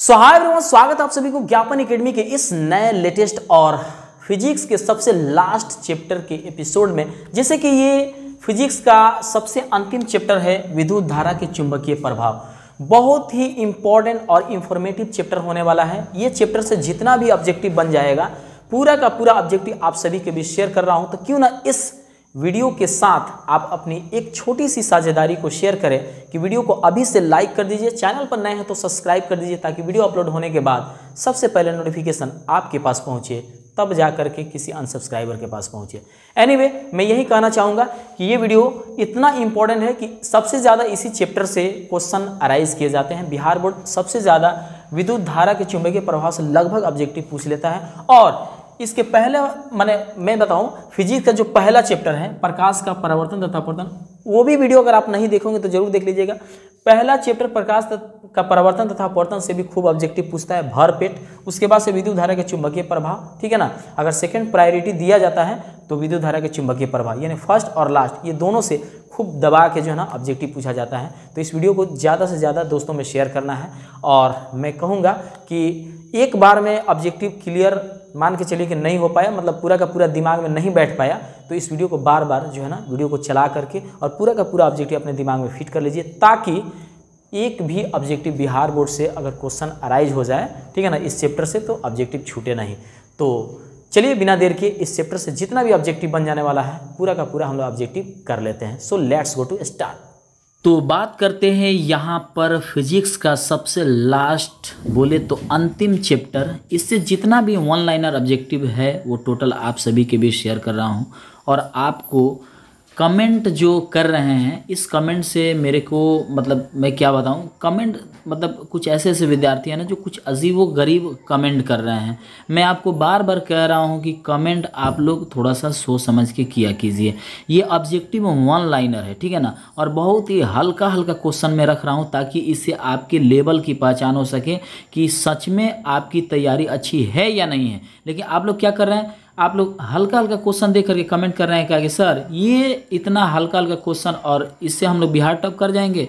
सो hi everyone स्वागत आप सभी को ज्ञापन एकेडमी के इस नए लेटेस्ट और फिजिक्स के सबसे लास्ट चैप्टर के एपिसोड में जैसे कि ये फिजिक्स का सबसे अंतिम चैप्टर है विद्युत धारा के चुंबकीय प्रभाव बहुत ही इंपॉर्टेंट और इंफॉर्मेटिव चैप्टर होने वाला है ये चैप्टर से जितना भी ऑब्जेक्टिव बन जाएगा पूरा का पूरा ऑब्जेक्टिव आप सभी के बीच शेयर कर रहा हूँ तो क्यों ना इस वीडियो के साथ आप अपनी एक छोटी सी साझेदारी को शेयर करें कि वीडियो को अभी से लाइक कर दीजिए चैनल पर नए हैं तो सब्सक्राइब कर दीजिए ताकि वीडियो अपलोड होने के बाद सबसे पहले नोटिफिकेशन आपके पास पहुंचे तब जा कर के किसी अनसब्सक्राइबर के पास पहुंचे एनीवे anyway, मैं यही कहना चाहूँगा कि ये वीडियो इतना इंपॉर्टेंट है कि सबसे ज़्यादा इसी चैप्टर से क्वेश्चन अराइज किए जाते हैं बिहार बोर्ड सबसे ज़्यादा विद्युत धारा के चुंबकीय प्रभाव से लगभग ऑब्जेक्टिव पूछ लेता है और इसके पहले मैंने मैं बताऊं फिजिक्स का जो पहला चैप्टर है प्रकाश का परावर्तन तथा वो भी वीडियो अगर आप नहीं देखोगे तो जरूर देख लीजिएगा पहला चैप्टर प्रकाश का परिवर्तन तथा अपवर्तन से भी खूब ऑब्जेक्टिव पूछता है भर पेट उसके बाद से विद्युत धारा के चुंबकीय प्रभाव ठीक है ना अगर सेकंड प्रायोरिटी दिया जाता है तो विद्युत धारा के चुंबकीय प्रभाव यानी फर्स्ट और लास्ट ये दोनों से खूब दबा के जो है ना ऑब्जेक्टिव पूछा जाता है तो इस वीडियो को ज़्यादा से ज़्यादा दोस्तों में शेयर करना है और मैं कहूँगा कि एक बार में ऑब्जेक्टिव क्लियर मान के चलिए कि नहीं हो पाया मतलब पूरा का पूरा दिमाग में नहीं बैठ पाया तो इस वीडियो को बार बार जो है ना वीडियो को चला करके और पूरा का पूरा ऑब्जेक्टिव अपने दिमाग में फिट कर लीजिए ताकि एक भी ऑब्जेक्टिव बिहार बोर्ड से अगर क्वेश्चन अराइज हो जाए ठीक है ना इस चैप्टर से तो ऑब्जेक्टिव छूटे नहीं तो चलिए बिना देर के इस चैप्टर से जितना भी ऑब्जेक्टिव बन जाने वाला है पूरा का पूरा हम लोग ऑब्जेक्टिव कर लेते हैं so let's go to start तो बात करते हैं यहाँ पर फिजिक्स का सबसे लास्ट बोले तो अंतिम चैप्टर इससे जितना भी वन लाइनर ऑब्जेक्टिव है वो टोटल आप सभी के बीच शेयर कर रहा हूँ और आपको कमेंट जो कर रहे हैं इस कमेंट से मेरे को मतलब मैं क्या बताऊं कमेंट मतलब कुछ ऐसे ऐसे विद्यार्थी हैं ना जो कुछ अजीब व गरीब कमेंट कर रहे हैं मैं आपको बार बार कह रहा हूं कि कमेंट आप लोग थोड़ा सा सोच समझ के किया कीजिए ये ऑब्जेक्टिव वन लाइनर है ठीक है ना और बहुत ही हल्का हल्का क्वेश्चन में रख रहा हूँ ताकि इससे आपके लेवल की पहचान हो सके कि सच में आपकी तैयारी अच्छी है या नहीं है लेकिन आप लोग क्या कर रहे हैं आप लोग हल्का हल्का क्वेश्चन देख करके कमेंट कर रहे हैं क्या कि सर ये इतना हल्का हल्का क्वेश्चन और इससे हम लोग बिहार टॉप कर जाएंगे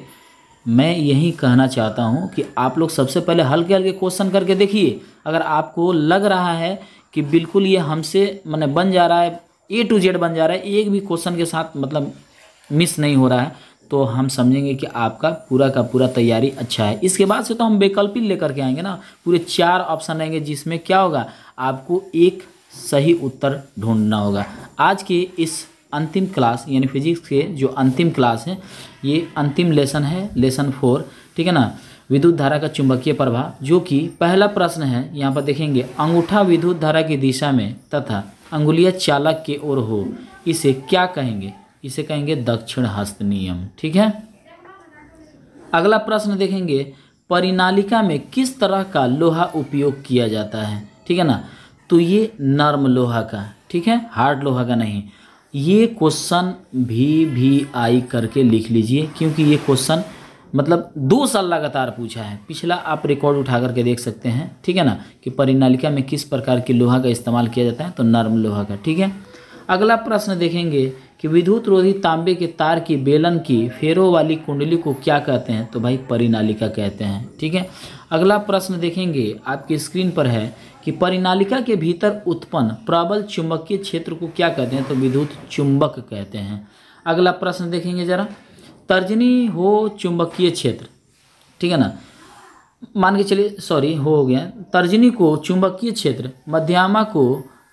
मैं यही कहना चाहता हूँ कि आप लोग सबसे पहले हल्के हल्के क्वेश्चन करके देखिए अगर आपको लग रहा है कि बिल्कुल ये हमसे मैंने बन जा रहा है ए टू जेड बन जा रहा है एक भी क्वेश्चन के साथ मतलब मिस नहीं हो रहा है तो हम समझेंगे कि आपका पूरा का पूरा तैयारी अच्छा है इसके बाद से तो हम वैकल्पिक लेकर के आएंगे ना पूरे चार ऑप्शन रहेंगे जिसमें क्या होगा आपको एक सही उत्तर ढूंढना होगा आज की इस अंतिम क्लास यानी फिजिक्स के जो अंतिम क्लास है ये अंतिम लेसन है लेसन फोर ठीक है ना विद्युत धारा का चुंबकीय प्रभाव जो कि पहला प्रश्न है यहाँ पर देखेंगे अंगूठा विद्युत धारा की दिशा में तथा अंगुलिया चालक के ओर हो इसे क्या कहेंगे इसे कहेंगे दक्षिण हस्त नियम ठीक है अगला प्रश्न देखेंगे परिनालिका में किस तरह का लोहा उपयोग किया जाता है ठीक है ना तो ये नर्म लोहा का ठीक है हार्ड लोहा का नहीं ये क्वेश्चन भी भी आई करके लिख लीजिए क्योंकि ये क्वेश्चन मतलब दो साल लगातार पूछा है पिछला आप रिकॉर्ड उठा करके देख सकते हैं ठीक है ना कि परिनालिका में किस प्रकार के लोहा का इस्तेमाल किया जाता है तो नर्म लोहा का ठीक है अगला प्रश्न देखेंगे कि विद्युत रोधी तांबे के तार की बेलन की फेरों वाली कुंडली को क्या कहते हैं तो भाई परिनालिका कहते हैं ठीक है अगला प्रश्न देखेंगे आपकी स्क्रीन पर है कि परिनालिका के भीतर उत्पन्न प्रबल चुंबकीय क्षेत्र को क्या कहते हैं तो विद्युत चुंबक कहते हैं अगला प्रश्न देखेंगे जरा तर्जनी हो चुंबकीय क्षेत्र ठीक है ना मान के चलिए सॉरी हो गया तर्जनी को चुंबकीय क्षेत्र मध्यमा को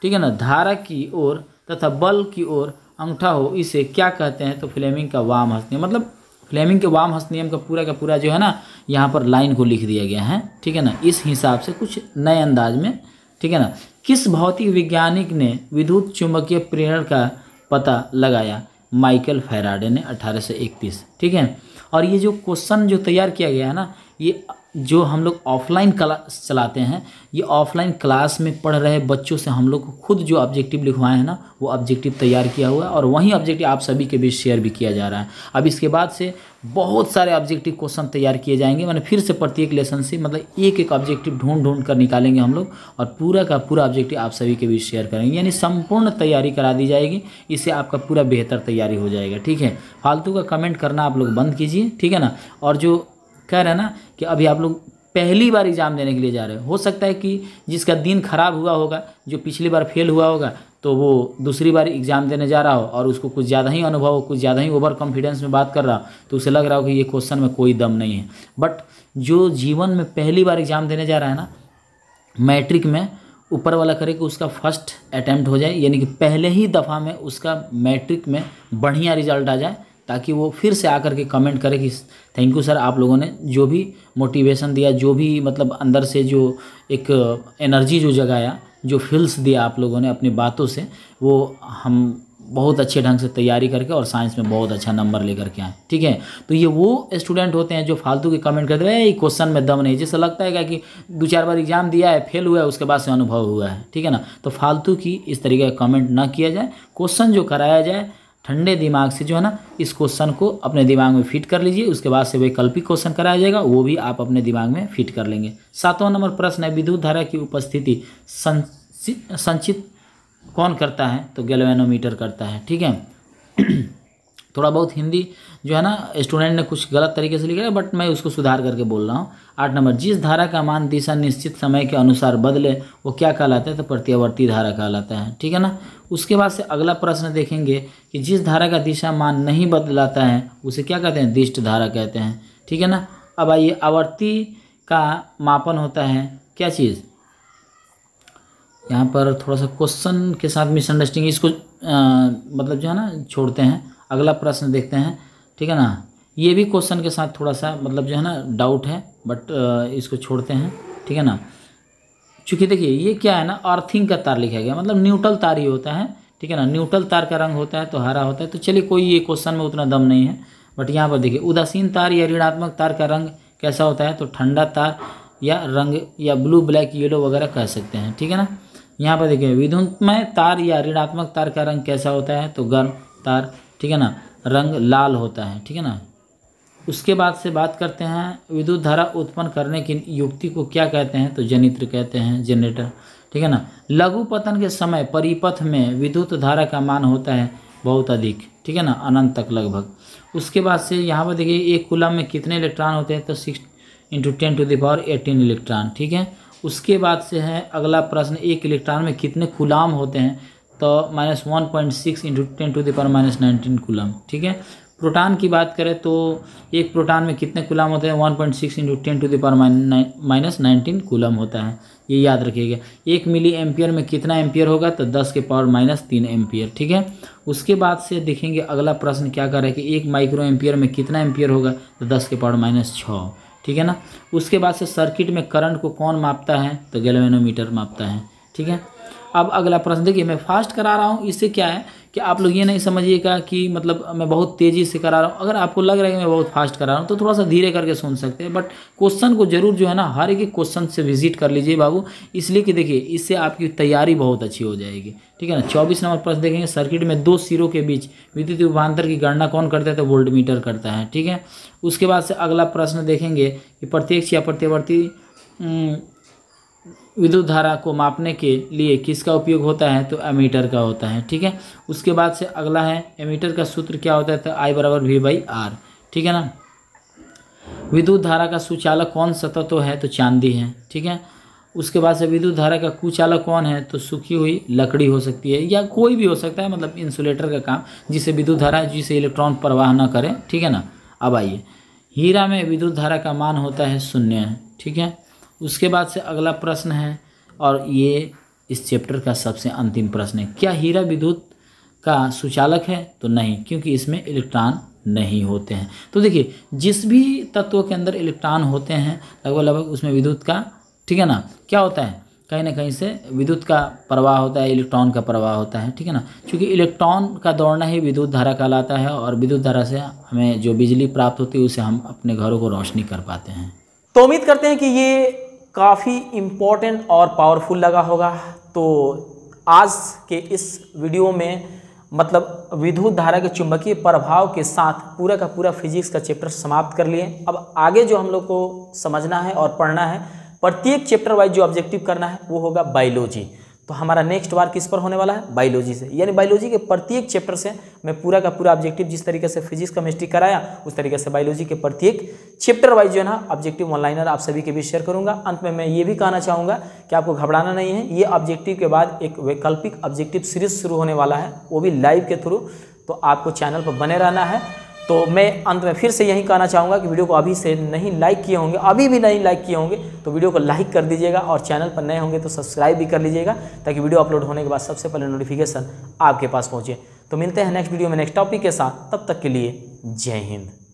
ठीक है ना धारा की ओर तथा बल की ओर अंगूठा हो इसे क्या कहते हैं तो फ्लेमिंग का वाम हस्तनियम मतलब फ्लेमिंग के वाम हस्तनियम का पूरा का पूरा जो है ना यहाँ पर लाइन को लिख दिया गया है ठीक है ना इस हिसाब से कुछ नए अंदाज में ठीक है ना किस भौतिक वैज्ञानिक ने विद्युत चुंबकीय प्रेरण का पता लगाया माइकल फैराडे ने 1831 ठीक है और ये जो क्वेश्चन जो तैयार किया गया है ना ये जो हम लोग ऑफलाइन क्लास चलाते हैं ये ऑफलाइन क्लास में पढ़ रहे बच्चों से हम लोग खुद जो ऑब्जेक्टिव लिखवाए हैं ना वो ऑब्जेक्टिव तैयार किया हुआ है और वहीं ऑब्जेक्टिव आप सभी के बीच शेयर भी किया जा रहा है अब इसके बाद से बहुत सारे ऑब्जेक्टिव क्वेश्चन तैयार किए जाएंगे मैंने फिर से प्रत्येक लेसन से मतलब एक एक ऑब्जेक्टिव ढूंढ ढूंढ कर निकालेंगे हम लोग और पूरा का पूरा ऑब्जेक्टिव आप सभी के बीच शेयर करेंगे यानी संपूर्ण तैयारी करा दी जाएगी इससे आपका पूरा बेहतर तैयारी हो जाएगा ठीक है फालतू का कमेंट करना आप लोग बंद कीजिए ठीक है ना और जो कह रहे हैं ना कि अभी आप लोग पहली बार एग्ज़ाम देने के लिए जा रहे हो हो सकता है कि जिसका दिन ख़राब हुआ होगा जो पिछली बार फेल हुआ होगा तो वो दूसरी बार एग्ज़ाम देने जा रहा हो और उसको कुछ ज़्यादा ही अनुभव हो कुछ ज़्यादा ही ओवर कॉन्फिडेंस में बात कर रहा हो तो उसे लग रहा हो कि ये क्वेश्चन में कोई दम नहीं है बट जो जीवन में पहली बार एग्ज़ाम देने जा रहा है ना मैट्रिक में ऊपर वाला करे कि उसका फर्स्ट अटैम्प्ट हो जाए यानी कि पहले ही दफ़ा में उसका मैट्रिक में बढ़िया रिजल्ट आ जाए ताकि वो फिर से आकर के कमेंट करे कि थैंक यू सर आप लोगों ने जो भी मोटिवेशन दिया जो भी मतलब अंदर से जो एक एनर्जी uh, जो जगाया जो फील्स दिया आप लोगों ने अपनी बातों से वो हम बहुत अच्छे ढंग से तैयारी करके और साइंस में बहुत अच्छा नंबर लेकर के आए ठीक है तो ये वो स्टूडेंट होते हैं जो फालतू के कमेंट करते हैं क्वेश्चन में दम नहीं जैसे लगता है क्या कि दो चार बार एग्जाम दिया है फेल हुआ है उसके बाद से अनुभव हुआ है ठीक है ना तो फालतू की इस तरीके का कमेंट ना किया जाए क्वेश्चन जो कराया जाए ठंडे दिमाग से जो है ना इस क्वेश्चन को अपने दिमाग में फिट कर लीजिए उसके बाद से वैकल्पिक क्वेश्चन कराया जाएगा वो भी आप अपने दिमाग में फिट कर लेंगे सातवां नंबर प्रश्न है विद्युत धारा की उपस्थिति संचित कौन करता है तो गैल्वेनोमीटर करता है ठीक है थोड़ा बहुत हिंदी जो है ना स्टूडेंट ने कुछ गलत तरीके से लिखा है बट मैं उसको सुधार करके बोल रहा हूँ आठ नंबर जिस धारा का मान दिशा निश्चित समय के अनुसार बदले वो क्या कहलाता है तो प्रत्यावर्ती धारा कहलाता है ठीक है ना उसके बाद से अगला प्रश्न देखेंगे कि जिस धारा का दिशा मान नहीं बदलाता है उसे क्या कहते हैं दिष्ट धारा कहते हैं ठीक है ना अब आइए आवर्ती का मापन होता है क्या चीज़ यहाँ पर थोड़ा सा क्वेश्चन के साथ मिसअंडरस्टैंडिंग इसको आ, मतलब जो है ना छोड़ते हैं अगला प्रश्न देखते हैं ठीक है ना ये भी क्वेश्चन के साथ थोड़ा सा मतलब जो है ना डाउट है बट इसको छोड़ते हैं ठीक है ना चूँकि देखिए ये क्या है ना अर्थिंग का तार लिखा गया मतलब न्यूट्रल तार ही होता है ठीक है ना न्यूट्रल तार का रंग होता है तो हरा होता है तो चलिए कोई ये क्वेश्चन में उतना दम नहीं है बट यहाँ पर देखिए उदासीन तार या ऋणात्मक तार का रंग कैसा होता है तो ठंडा तार या रंग या ब्लू ब्लैक येलो वगैरह कह सकते हैं ठीक है ना यहाँ पर देखिए विधुमय तार या ऋणात्मक तार का रंग कैसा होता है तो गर्म तार ठीक है ना रंग लाल होता है ठीक है ना उसके बाद से बात करते हैं विद्युत धारा उत्पन्न करने की युक्ति को क्या कहते हैं तो जनित्र कहते हैं जनरेटर ठीक है ना लघु पतन के समय परिपथ में विद्युत धारा का मान होता है बहुत अधिक ठीक है ना अनंत तक लगभग उसके बाद से यहाँ पर देखिए एक कुलम में कितने इलेक्ट्रॉन होते हैं तो six into ten to the power eighteen electron ठीक है उसके बाद से है अगला प्रश्न एक इलेक्ट्रॉन में कितने कुलाम होते हैं तो minus one point six into ten to the power minus nineteen coulomb ठीक है प्रोटान की बात करें तो एक प्रोटान में कितने कुलम होते हैं one point six into ten to the power minus nineteen coulomb होता है ये याद रखिएगा एक मिली एम्पियर में कितना एम्पियर होगा तो दस के पावर माइनस तीन एम्पियर ठीक है उसके बाद से देखेंगे अगला प्रश्न क्या कर रहा है कि एक माइक्रो एम्पियर में कितना एम्पियर होगा तो दस के पावर माइनस छः ठीक है ना उसके बाद से सर्किट में करंट को कौन मापता है तो गैलवेनोमीटर मापता है ठीक है अब अगला प्रश्न देखिए मैं फास्ट करा रहा हूँ इससे क्या है कि आप लोग ये नहीं समझिएगा कि मतलब मैं बहुत तेज़ी से करा रहा हूँ अगर आपको लग रहा है कि मैं बहुत फास्ट करा रहा हूँ तो थोड़ा सा धीरे करके सुन सकते हैं बट क्वेश्चन को जरूर जो है ना हर एक क्वेश्चन से विजिट कर लीजिए बाबू इसलिए कि देखिए इससे आपकी तैयारी बहुत अच्छी हो जाएगी ठीक है ना चौबीस नंबर प्रश्न देखेंगे सर्किट में दो सिरों के बीच विद्युत रूपांतर की गणना कौन करता है तो वोल्ट मीटर करता है ठीक है उसके बाद से अगला प्रश्न देखेंगे कि प्रत्यक्ष या प्रत्यवर्ती विद्युत धारा को मापने के लिए किसका उपयोग होता है तो एमीटर का होता है ठीक है उसके बाद से अगला है एमीटर का सूत्र क्या होता है तो आई बराबर वी बाई आर ठीक है ना विद्युत धारा का सुचालक कौन सतत्व है तो चांदी है ठीक है उसके बाद से विद्युत धारा का कुचालक कौन है तो सूखी हुई लकड़ी हो सकती है या कोई भी हो सकता है मतलब इंसुलेटर का काम जिसे विद्युत धारा जिसे इलेक्ट्रॉन प्रवाह न करें ठीक है ना अब आइए हीरा में विद्युत धारा का मान होता है शून्य ठीक है उसके बाद से अगला प्रश्न है और ये इस चैप्टर का सबसे अंतिम प्रश्न है क्या हीरा विद्युत का सुचालक है तो नहीं क्योंकि इसमें इलेक्ट्रॉन नहीं होते हैं तो देखिए जिस भी तत्व के अंदर इलेक्ट्रॉन होते हैं लगभग लगभग उसमें विद्युत का ठीक है ना क्या होता है कहीं ना कहीं से विद्युत का प्रवाह होता है इलेक्ट्रॉन का प्रवाह होता है ठीक है ना क्योंकि इलेक्ट्रॉन का दौड़ना ही विद्युत धारा कहलाता है और विद्युत धारा से हमें जो बिजली प्राप्त होती है उसे हम अपने घरों को रोशनी कर पाते हैं तो उम्मीद करते हैं कि ये काफ़ी इम्पोर्टेंट और पावरफुल लगा होगा तो आज के इस वीडियो में मतलब विद्युत धारा के चुंबकीय प्रभाव के साथ पूरा का पूरा फिजिक्स का चैप्टर समाप्त कर लिए अब आगे जो हम लोग को समझना है और पढ़ना है प्रत्येक चैप्टर वाइज जो ऑब्जेक्टिव करना है वो होगा बायोलॉजी तो हमारा नेक्स्ट वार किस पर होने वाला है बायोलॉजी से यानी बायोलॉजी के प्रत्येक चैप्टर से मैं पूरा का पूरा ऑब्जेक्टिव जिस तरीके से फिजिक्स केमिस्ट्री कराया उस तरीके से बायोलॉजी के प्रत्येक चैप्टर वाइज जो है ना ऑब्जेक्टिव ऑनलाइनर आप सभी के बीच शेयर करूंगा अंत में मैं ये भी कहना चाहूँगा कि आपको घबराना नहीं है ये ऑब्जेक्टिव के बाद एक वैकल्पिक ऑब्जेक्टिव सीरीज शुरू होने वाला है वो भी लाइव के थ्रू तो आपको चैनल पर बने रहना है तो मैं अंत में फिर से यही कहना चाहूँगा कि वीडियो को अभी से नहीं लाइक किए होंगे अभी भी नहीं लाइक किए होंगे तो वीडियो को लाइक कर दीजिएगा और चैनल पर नए होंगे तो सब्सक्राइब भी कर लीजिएगा ताकि वीडियो अपलोड होने के बाद सबसे पहले नोटिफिकेशन आपके पास पहुँचे तो मिलते हैं नेक्स्ट वीडियो में नेक्स्ट टॉपिक के साथ तब तक के लिए जय हिंद